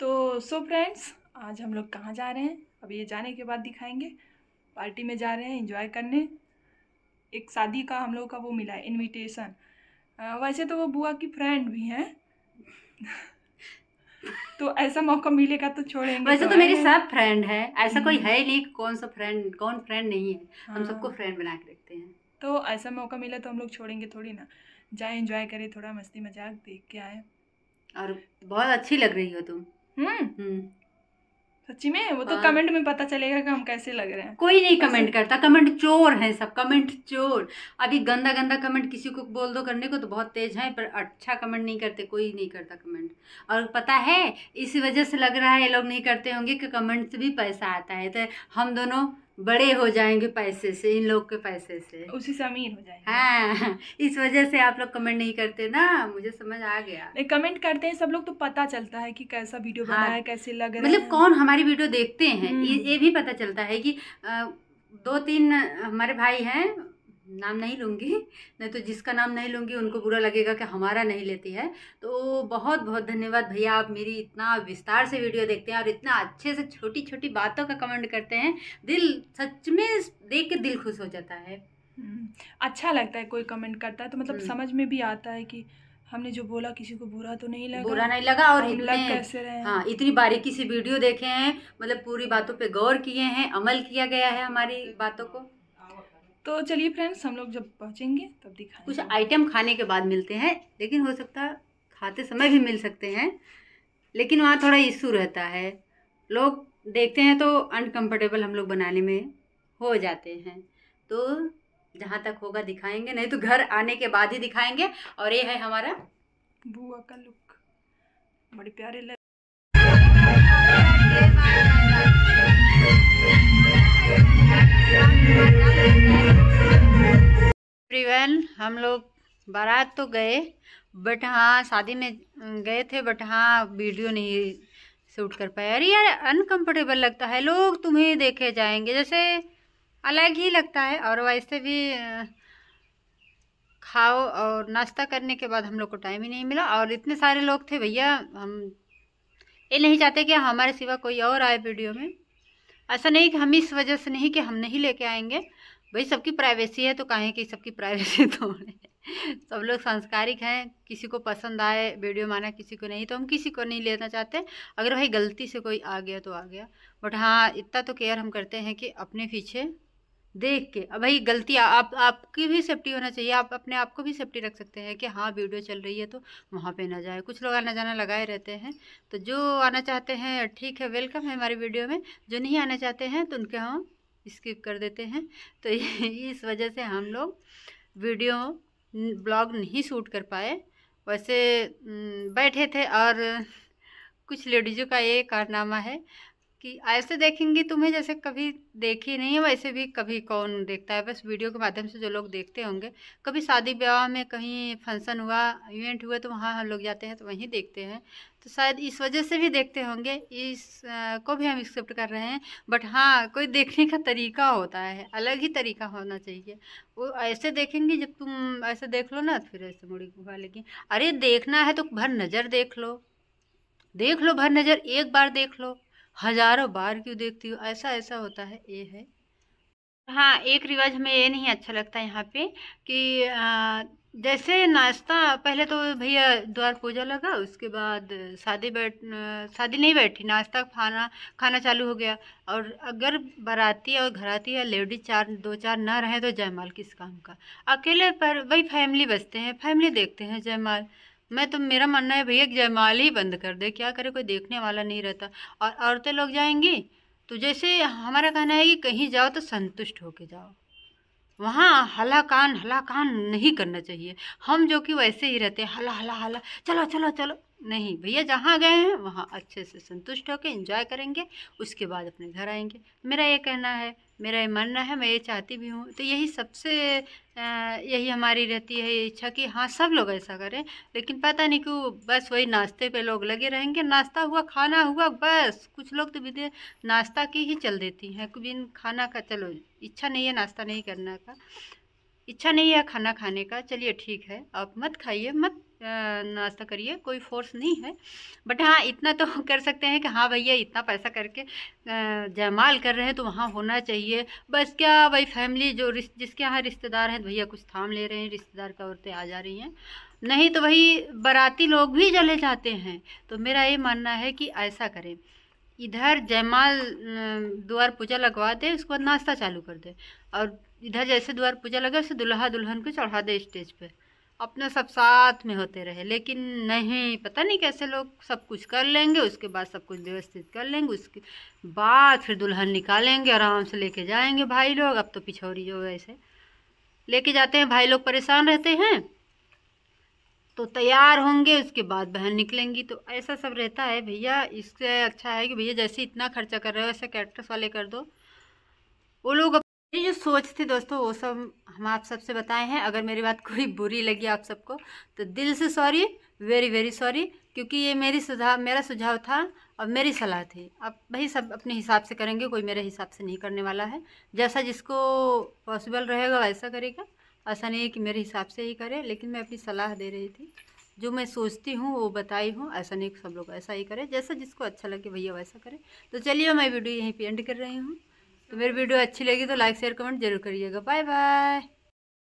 तो so friends आज हम लोग कहाँ जा रहे हैं अब ये जाने के बाद दिखाएंगे पार्टी में जा रहे हैं इंजॉय करने एक शादी का हम लोग का वो मिला है इन्विटेशन वैसे तो वो बुआ की फ्रेंड भी हैं तो ऐसा मौका मिलेगा तो छोड़ेंगे वैसे तो, तो मेरी सब फ्रेंड है ऐसा कोई हम्म। है ही नहीं कौन सा फ्रेंड कौन फ्रेंड नहीं है हाँ। हम सबको फ्रेंड बना के रखते हैं तो ऐसा मौका मिला तो हम लोग छोड़ेंगे थोड़ी ना जाए इंजॉय करें थोड़ा मस्ती मजाक देख के आए और बहुत अच्छी लग रही हो तुम हम्म। हम्म। सच्ची में वो तो कमेंट हाँ। में पता चलेगा कि हम कैसे लग रहे हैं कोई नहीं कमेंट करता कमेंट चोर है सब कमेंट चोर अभी गंदा गंदा कमेंट किसी को बोल दो करने को तो बहुत तेज है पर अच्छा कमेंट नहीं करते कोई नहीं करता कमेंट और पता है इस वजह से लग रहा है ये लोग नहीं करते होंगे कि कमेंट से भी पैसा आता है तो हम दोनों बड़े हो जाएंगे पैसे से इन लोग के पैसे से उसी से अमीर हो जाएंगे हाँ इस वजह से आप लोग कमेंट नहीं करते ना मुझे समझ आ गया नहीं कमेंट करते हैं सब लोग तो पता चलता है कि कैसा वीडियो बना हाँ, है कैसे लग रहा मतलब कौन हमारी वीडियो देखते हैं ये, हम्म। ये भी पता चलता है कि आ, दो तीन हमारे भाई हैं नाम नहीं लूँगी नहीं तो जिसका नाम नहीं लूँगी उनको बुरा लगेगा कि हमारा नहीं लेती है तो बहुत बहुत धन्यवाद भैया आप मेरी इतना विस्तार से वीडियो देखते हैं और इतना अच्छे से छोटी छोटी बातों का कमेंट करते हैं दिल सच में देख के दिल खुश हो जाता है हम्म, अच्छा लगता है कोई कमेंट करता है तो मतलब हम्म। समझ में भी आता है कि हमने जो बोला किसी को बुरा तो नहीं लगा बुरा नहीं लगा और इतने लग कैसे रहे हाँ इतनी बारीकी से वीडियो देखे हैं मतलब पूरी बातों पे गौर किए हैं अमल किया गया है हमारी बातों को तो चलिए फ्रेंड्स हम लोग जब पहुँचेंगे तब दिखा कुछ आइटम खाने के बाद मिलते हैं लेकिन हो सकता है खाते समय भी मिल सकते हैं लेकिन वहाँ थोड़ा इशू रहता है लोग देखते हैं तो अनकम्फर्टेबल हम लोग बनाने में हो जाते हैं तो जहाँ तक होगा दिखाएंगे नहीं तो घर आने के बाद ही दिखाएंगे और ये है हमारा बुआ का लुक बड़े प्यारे लग Thank you. एवरीवन हम लोग बारात तो गए बट हाँ शादी में गए थे बट हाँ वीडियो नहीं शूट कर पाए अरे यार अनकंफर्टेबल लगता है लोग तुम्हें देखे जाएंगे जैसे अलग ही लगता है और वैसे तो भी खाओ और नाश्ता करने के बाद हम लोग को टाइम ही नहीं मिला और इतने सारे लोग थे भैया हम ये नहीं चाहते कि हमारे सिवा कोई और आए वीडियो में ऐसा नहीं कि हम इस वजह से नहीं कि हम नहीं लेके आएंगे भाई सबकी प्राइवेसी है तो कहें कि सबकी प्राइवेसी तोड़े सब लोग सांस्कारिक हैं किसी को पसंद आए वीडियो माना किसी को नहीं तो हम किसी को नहीं लेना चाहते अगर भाई गलती से कोई आ गया तो आ गया बट हाँ इतना तो केयर हम करते हैं कि अपने पीछे देख के अब भाई गलती आ, आप आपकी भी सेफ्टी होना चाहिए आप अपने आप को भी सेफ्टी रख सकते हैं कि हाँ वीडियो चल रही है तो वहाँ पे ना जाए कुछ लोग आना जाना लगाए रहते हैं तो जो आना चाहते हैं ठीक है वेलकम है हमारी वीडियो में जो नहीं आना चाहते हैं तो उनके हम स्किप कर देते हैं तो इस वजह से हम लोग वीडियो ब्लॉग नहीं शूट कर पाए वैसे बैठे थे और कुछ लेडीज़ों का ये कारनामा है कि ऐसे देखेंगी तुम्हें जैसे कभी देखी नहीं है वैसे भी कभी कौन देखता है बस वीडियो के माध्यम से जो लोग देखते होंगे कभी शादी ब्याह में कहीं फंक्शन हुआ इवेंट हुआ तो वहाँ हम लोग जाते हैं तो वहीं देखते हैं तो शायद इस वजह से भी देखते होंगे इस को भी हम एक्सेप्ट कर रहे हैं बट हाँ कोई देखने का तरीका होता है अलग ही तरीका होना चाहिए वो ऐसे देखेंगी जब तुम ऐसे देख लो ना तो फिर ऐसे मुड़ी घुमा लेगी अरे देखना है तो भर नज़र देख लो देख लो भर नज़र एक बार देख लो हजारों बार क्यों देखती हो ऐसा ऐसा होता है ये है हाँ एक रिवाज हमें ये नहीं अच्छा लगता यहाँ पे कि आ, जैसे नाश्ता पहले तो भैया द्वार पूजा लगा उसके बाद शादी बैठ शादी नहीं बैठी नाश्ता खाना खाना चालू हो गया और अगर बाराती और घराती या लेडीज चार दो चार ना रहे तो जयमाल किस काम का अकेले पर वही फैमिली बसते हैं फैमिली देखते हैं जयमाल मैं तो मेरा मानना है भैया जयमाल ही बंद कर दे क्या करे कोई देखने वाला नहीं रहता और औरतें लोग जाएंगी तो जैसे हमारा कहना है कि कहीं जाओ तो संतुष्ट होके जाओ वहाँ हलाकान हलाकान नहीं करना चाहिए हम जो कि वैसे ही रहते हैं हला हला हला चलो चलो चलो नहीं भैया जहाँ गए हैं वहाँ अच्छे से संतुष्ट होकर इंजॉय करेंगे उसके बाद अपने घर आएंगे मेरा ये कहना है मेरा ये मानना है मैं ये चाहती भी हूँ तो यही सबसे यही हमारी रहती है ये इच्छा कि हाँ सब लोग ऐसा करें लेकिन पता नहीं क्यों बस वही नाश्ते पे लोग लगे रहेंगे नाश्ता हुआ खाना हुआ बस कुछ लोग तो विदे नाश्ता की ही चल देती हैं बिन खाना का चलो इच्छा नहीं है नाश्ता नहीं करना का इच्छा नहीं है खाना खाने का चलिए ठीक है आप मत खाइए मत नाश्ता करिए कोई फोर्स नहीं है बट हाँ इतना तो कर सकते हैं कि हाँ भैया इतना पैसा करके जयमाल कर रहे हैं तो वहाँ होना चाहिए बस क्या भाई फैमिली जो जिसके यहाँ रिश्तेदार हैं तो भैया कुछ थाम ले रहे हैं रिश्तेदार की औरतें आ जा रही हैं नहीं तो वही बाराती लोग भी चले जाते हैं तो मेरा ये मानना है कि ऐसा करें इधर जयमाल द्वार पूजा लगवा दे उसके बाद नाश्ता चालू कर दे और इधर जैसे द्वार पूजा लगे वैसे दुल्हा दुल्हन को चढ़ा दे स्टेज पर अपना सब साथ में होते रहे लेकिन नहीं पता नहीं कैसे लोग सब कुछ कर लेंगे उसके बाद सब कुछ व्यवस्थित कर लेंगे उसके बाद फिर दुल्हन निकालेंगे आराम से लेके जाएंगे भाई लोग अब तो पिछौरी जो वैसे लेके जाते हैं भाई लोग परेशान रहते हैं तो तैयार होंगे उसके बाद बहन निकलेंगी तो ऐसा सब रहता है भैया इससे अच्छा है कि भैया जैसे इतना खर्चा कर रहे हो ऐसे कैरेक्टर्स वाले कर दो वो लोग ये जो सोच थी दोस्तों वो सब हम आप सबसे बताए हैं अगर मेरी बात कोई बुरी लगी आप सबको तो दिल से सॉरी वेरी वेरी सॉरी क्योंकि ये मेरी सुझाव मेरा सुझाव था और मेरी सलाह थी अब भाई सब अपने हिसाब से करेंगे कोई मेरे हिसाब से नहीं करने वाला है जैसा जिसको पॉसिबल रहेगा वैसा करेगा ऐसा नहीं है कि मेरे हिसाब से ही करे लेकिन मैं अपनी सलाह दे रही थी जो मैं सोचती हूँ वो बताई हूँ ऐसा नहीं सब लोग ऐसा ही करें जैसा जिसको अच्छा लगे भैया वैसा करें तो चलिए मैं वीडियो यहीं पर एंड कर रही हूँ तो मेरी वीडियो अच्छी लगी तो लाइक शेयर कमेंट जरूर करिएगा बाय बाय